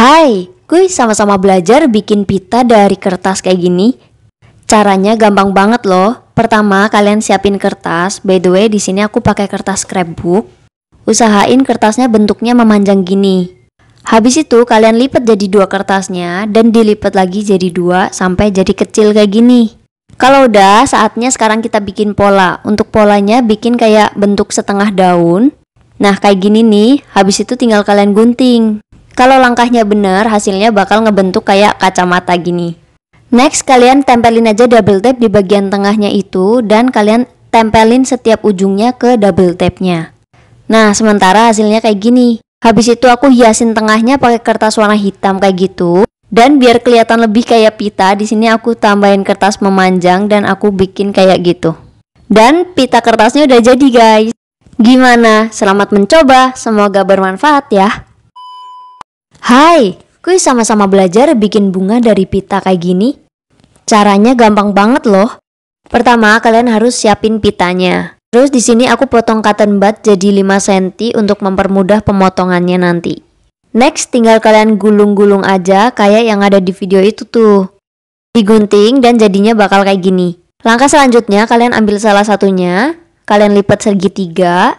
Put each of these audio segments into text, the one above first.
Hai, gue sama-sama belajar bikin pita dari kertas kayak gini. Caranya gampang banget loh. Pertama, kalian siapin kertas. By the way, di sini aku pakai kertas scrapbook. Usahain kertasnya bentuknya memanjang gini. Habis itu kalian lipat jadi dua kertasnya dan dilipat lagi jadi dua sampai jadi kecil kayak gini. Kalau udah, saatnya sekarang kita bikin pola. Untuk polanya bikin kayak bentuk setengah daun. Nah, kayak gini nih. Habis itu tinggal kalian gunting. Kalau langkahnya benar, hasilnya bakal ngebentuk kayak kacamata gini. Next, kalian tempelin aja double tape di bagian tengahnya itu dan kalian tempelin setiap ujungnya ke double tape-nya. Nah, sementara hasilnya kayak gini. Habis itu aku hiasin tengahnya pakai kertas warna hitam kayak gitu. Dan biar kelihatan lebih kayak pita, di sini aku tambahin kertas memanjang dan aku bikin kayak gitu. Dan pita kertasnya udah jadi guys. Gimana? Selamat mencoba, semoga bermanfaat ya. Hai, kuy sama-sama belajar bikin bunga dari pita kayak gini. Caranya gampang banget loh. Pertama, kalian harus siapin pitanya. Terus di sini aku potong cotton bud jadi 5 cm untuk mempermudah pemotongannya nanti. Next, tinggal kalian gulung-gulung aja kayak yang ada di video itu tuh. Digunting dan jadinya bakal kayak gini. Langkah selanjutnya, kalian ambil salah satunya, kalian lipat segitiga,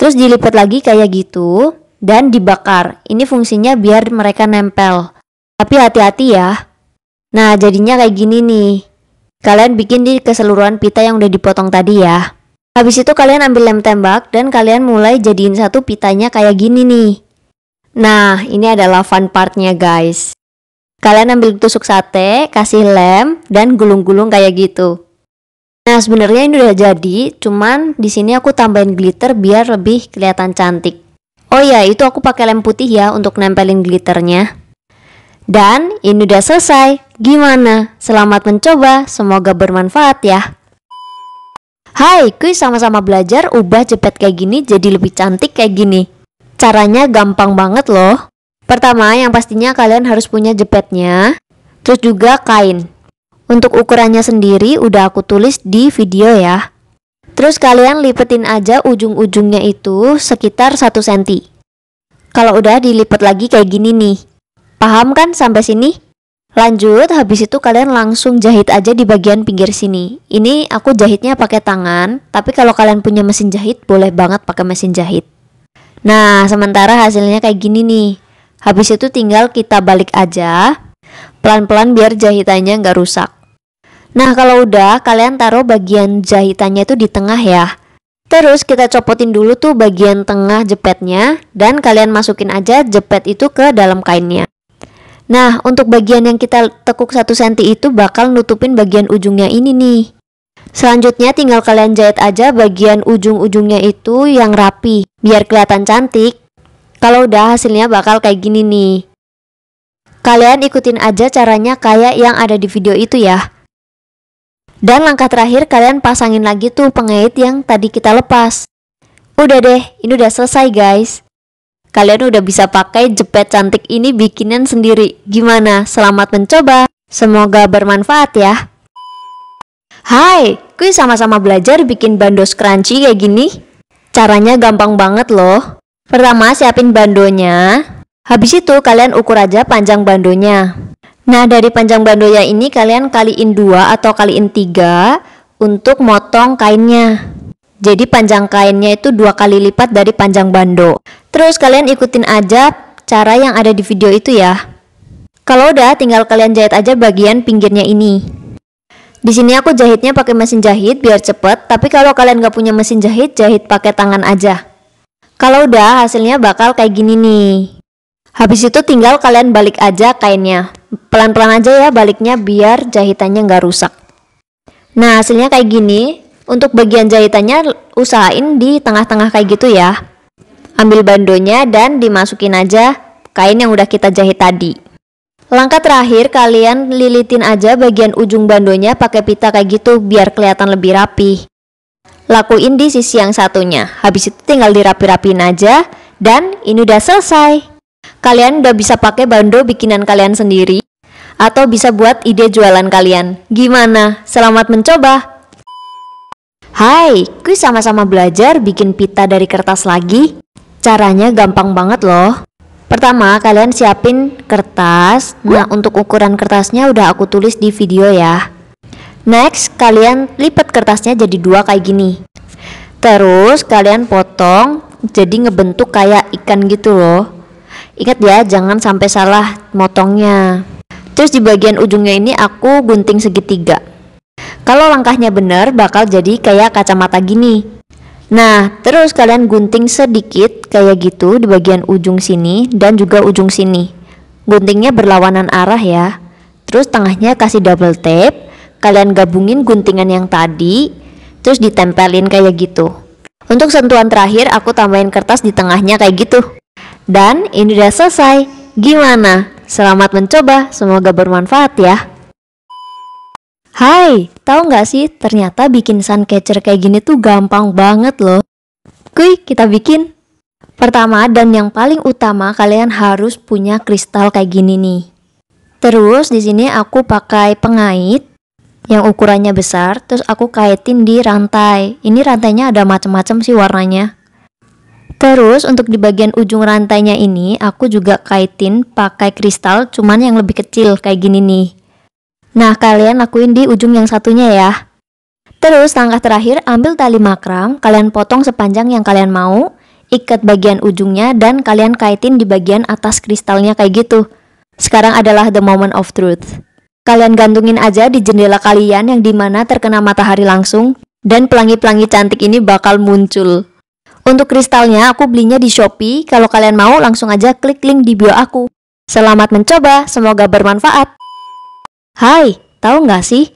terus dilipat lagi kayak gitu, dan dibakar. Ini fungsinya biar mereka nempel. Tapi hati-hati ya. Nah, jadinya kayak gini nih. Kalian bikin di keseluruhan pita yang udah dipotong tadi ya. Habis itu kalian ambil lem tembak dan kalian mulai jadiin satu pitanya kayak gini nih. Nah, ini adalah fun partnya guys. Kalian ambil tusuk sate, kasih lem, dan gulung-gulung kayak gitu. Nah, sebenarnya ini udah jadi, cuman di sini aku tambahin glitter biar lebih kelihatan cantik. Oh ya, itu aku pakai lem putih ya untuk nempelin glitternya. Dan ini udah selesai. Gimana? Selamat mencoba, semoga bermanfaat ya. Hai, kuis sama-sama belajar ubah jepet kayak gini jadi lebih cantik kayak gini. Caranya gampang banget loh. Pertama, yang pastinya kalian harus punya jepetnya, terus juga kain. Untuk ukurannya sendiri udah aku tulis di video ya. Terus kalian lipetin aja ujung-ujungnya itu sekitar 1 cm. Kalau udah dilipet lagi kayak gini nih. Paham kan sampai sini? Lanjut, habis itu kalian langsung jahit aja di bagian pinggir sini. Ini aku jahitnya pakai tangan, tapi kalau kalian punya mesin jahit boleh banget pakai mesin jahit. Nah, sementara hasilnya kayak gini nih. Habis itu tinggal kita balik aja, pelan-pelan biar jahitannya nggak rusak. Nah kalau udah kalian taruh bagian jahitannya itu di tengah ya Terus kita copotin dulu tuh bagian tengah jepetnya dan kalian masukin aja jepet itu ke dalam kainnya. Nah, untuk bagian yang kita tekuk 1 cm itu bakal nutupin bagian ujungnya ini nih. Selanjutnya tinggal kalian jahit aja bagian ujung-ujungnya itu yang rapi biar kelihatan cantik. Kalau udah hasilnya bakal kayak gini nih. Kalian ikutin aja caranya kayak yang ada di video itu ya. Dan langkah terakhir kalian pasangin lagi tuh pengait yang tadi kita lepas. Udah deh, ini udah selesai guys. Kalian udah bisa pakai jepet cantik ini bikinan sendiri. Gimana? Selamat mencoba. Semoga bermanfaat ya. Hai, kuy sama-sama belajar bikin bandos crunchy kayak gini. Caranya gampang banget loh. Pertama, siapin bandonya. Habis itu kalian ukur aja panjang bandonya. Nah, dari panjang bandoya ini kalian kaliin dua atau kaliin tiga untuk motong kainnya. Jadi panjang kainnya itu dua kali lipat dari panjang bando. Terus kalian ikutin aja cara yang ada di video itu ya. Kalau udah, tinggal kalian jahit aja bagian pinggirnya ini. Di sini aku jahitnya pakai mesin jahit biar cepet, tapi kalau kalian gak punya mesin jahit, jahit pakai tangan aja. Kalau udah, hasilnya bakal kayak gini nih. Habis itu tinggal kalian balik aja kainnya pelan-pelan aja ya baliknya biar jahitannya nggak rusak. Nah hasilnya kayak gini, untuk bagian jahitannya usahain di tengah-tengah kayak gitu ya. Ambil bandonya dan dimasukin aja kain yang udah kita jahit tadi. Langkah terakhir kalian lilitin aja bagian ujung bandonya pakai pita kayak gitu biar kelihatan lebih rapi. Lakuin di sisi yang satunya, habis itu tinggal dirapi-rapiin aja dan ini udah selesai. Kalian udah bisa pakai bando bikinan kalian sendiri atau bisa buat ide jualan kalian. Gimana? Selamat mencoba. Hai, kuy sama-sama belajar bikin pita dari kertas lagi. Caranya gampang banget loh. Pertama, kalian siapin kertas. Nah, untuk ukuran kertasnya udah aku tulis di video ya. Next, kalian lipat kertasnya jadi dua kayak gini. Terus kalian potong jadi ngebentuk kayak ikan gitu loh. Ingat ya, jangan sampai salah motongnya. Terus di bagian ujungnya ini aku gunting segitiga. Kalau langkahnya benar, bakal jadi kayak kacamata gini. Nah, terus kalian gunting sedikit kayak gitu di bagian ujung sini dan juga ujung sini. Guntingnya berlawanan arah ya. Terus tengahnya kasih double tape. Kalian gabungin guntingan yang tadi, terus ditempelin kayak gitu. Untuk sentuhan terakhir, aku tambahin kertas di tengahnya kayak gitu. Dan ini udah selesai. Gimana? Selamat mencoba, semoga bermanfaat ya. Hai, tahu nggak sih ternyata bikin sun catcher kayak gini tuh gampang banget loh. Kuy, kita bikin. Pertama dan yang paling utama kalian harus punya kristal kayak gini nih. Terus di sini aku pakai pengait yang ukurannya besar, terus aku kaitin di rantai. Ini rantainya ada macam-macam sih warnanya. Terus untuk di bagian ujung rantainya ini aku juga kaitin pakai kristal cuman yang lebih kecil kayak gini nih. Nah kalian lakuin di ujung yang satunya ya. Terus langkah terakhir ambil tali makram, kalian potong sepanjang yang kalian mau, ikat bagian ujungnya dan kalian kaitin di bagian atas kristalnya kayak gitu. Sekarang adalah the moment of truth. Kalian gantungin aja di jendela kalian yang dimana terkena matahari langsung dan pelangi-pelangi cantik ini bakal muncul. Untuk kristalnya aku belinya di Shopee, kalau kalian mau langsung aja klik link di bio aku. Selamat mencoba, semoga bermanfaat. Hai, tahu nggak sih?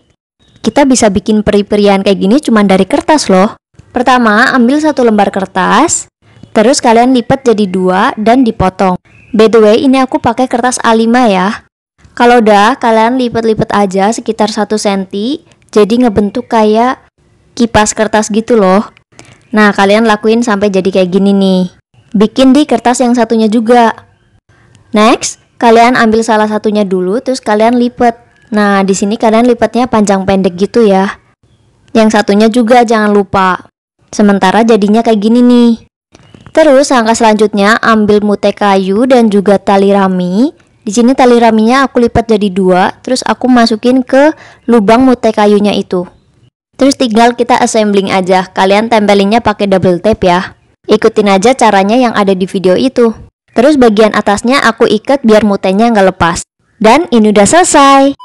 Kita bisa bikin peri-perian kayak gini cuma dari kertas loh. Pertama, ambil satu lembar kertas, terus kalian lipat jadi dua dan dipotong. By the way, ini aku pakai kertas A5 ya. Kalau udah, kalian lipat-lipat aja sekitar 1 cm, jadi ngebentuk kayak kipas kertas gitu loh. Nah, kalian lakuin sampai jadi kayak gini nih. Bikin di kertas yang satunya juga. Next, kalian ambil salah satunya dulu terus kalian lipat. Nah, di sini kalian lipatnya panjang pendek gitu ya. Yang satunya juga jangan lupa. Sementara jadinya kayak gini nih. Terus langkah selanjutnya ambil mute kayu dan juga tali rami. Di sini tali raminya aku lipat jadi dua, terus aku masukin ke lubang mute kayunya itu. Terus tinggal kita assembling aja. Kalian tempelinnya pakai double tape ya. Ikutin aja caranya yang ada di video itu. Terus bagian atasnya aku ikat biar mutenya nggak lepas. Dan ini udah selesai.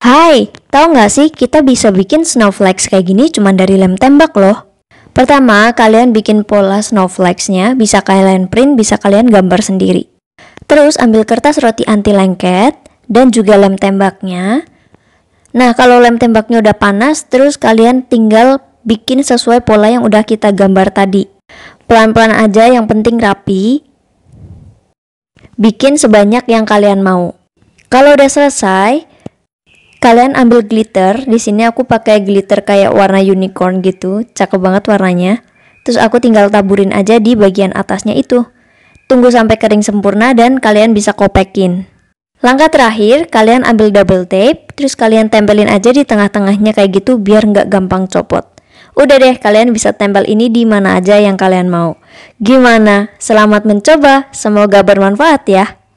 Hai, tau nggak sih kita bisa bikin snowflakes kayak gini cuma dari lem tembak loh. Pertama, kalian bikin pola snowflakes-nya, bisa kalian print, bisa kalian gambar sendiri. Terus ambil kertas roti anti lengket dan juga lem tembaknya, Nah, kalau lem tembaknya udah panas, terus kalian tinggal bikin sesuai pola yang udah kita gambar tadi. Pelan-pelan aja, yang penting rapi. Bikin sebanyak yang kalian mau. Kalau udah selesai, kalian ambil glitter. Di sini aku pakai glitter kayak warna unicorn gitu, cakep banget warnanya. Terus aku tinggal taburin aja di bagian atasnya itu. Tunggu sampai kering sempurna dan kalian bisa kopekin. Langkah terakhir, kalian ambil double tape, terus kalian tempelin aja di tengah-tengahnya kayak gitu biar nggak gampang copot. Udah deh, kalian bisa tempel ini di mana aja yang kalian mau. Gimana? Selamat mencoba, semoga bermanfaat ya.